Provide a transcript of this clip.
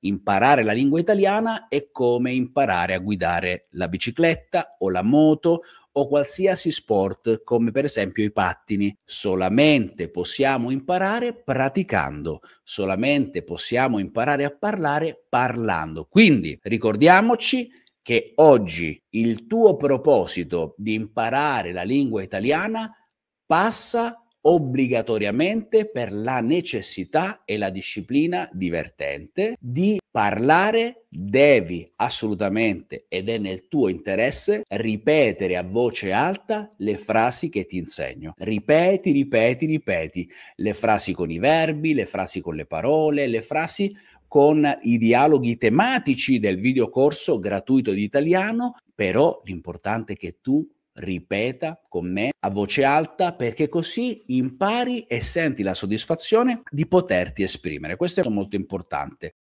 imparare la lingua italiana è come imparare a guidare la bicicletta o la moto o qualsiasi sport come per esempio i pattini. Solamente possiamo imparare praticando, solamente possiamo imparare a parlare parlando. Quindi ricordiamoci che oggi il tuo proposito di imparare la lingua italiana passa obbligatoriamente per la necessità e la disciplina divertente di parlare devi assolutamente ed è nel tuo interesse ripetere a voce alta le frasi che ti insegno. Ripeti, ripeti, ripeti le frasi con i verbi, le frasi con le parole, le frasi con i dialoghi tematici del videocorso gratuito di italiano, però l'importante è che tu ripeta con me a voce alta perché così impari e senti la soddisfazione di poterti esprimere. Questo è molto importante.